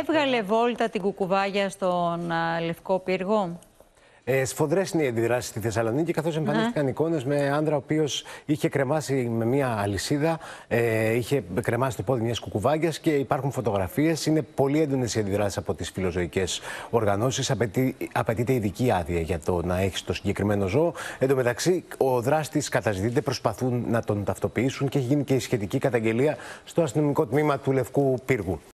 Έβγαλε βόλτα την κουκουβάγια στον Λευκό Πύργο. Ε, Σφοδρές είναι οι αντιδράσεις στη Θεσσαλονίκη, καθώς ναι. εμφανίστηκαν ναι. εικόνες με άντρα ο οποίος είχε κρεμάσει με μία αλυσίδα, ε, είχε κρεμάσει το πόδι μια αλυσιδα ειχε κρεμασει το ποδι μιας κουκουβαγια και υπάρχουν φωτογραφίες. Είναι πολύ έντονες οι αντιδράσεις από τις φιλοζωικές οργανώσεις. Απαιτεί, απαιτείται ειδική άδεια για το να έχεις το συγκεκριμένο ζώο. Εν τω μεταξύ, ο δράστης καταζητείται, προσπαθούν να τον ταυτοποιήσουν και έχει γίνει και η σχετική καταγγελία στο αστυνομικό τμήμα του Λευκού Πύργου.